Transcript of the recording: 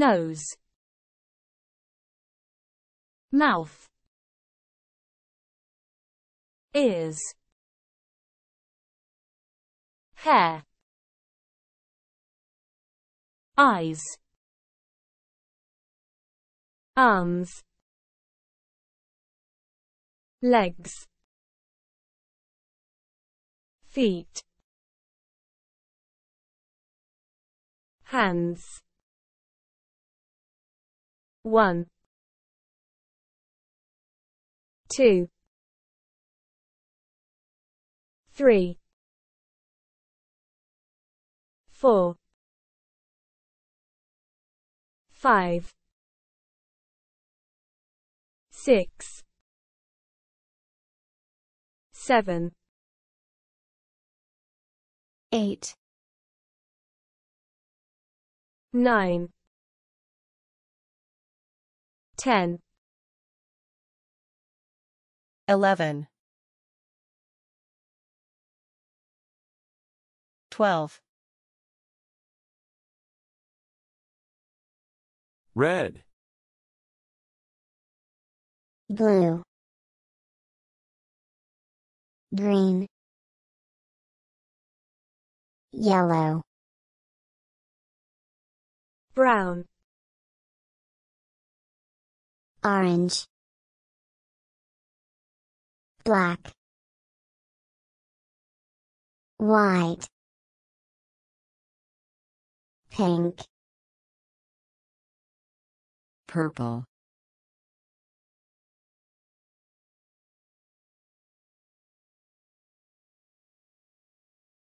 nose mouth ears hair eyes arms legs feet hands 1 2 3 4 5 6 7 8 9 10 11 12 red blue green yellow brown orange black white pink purple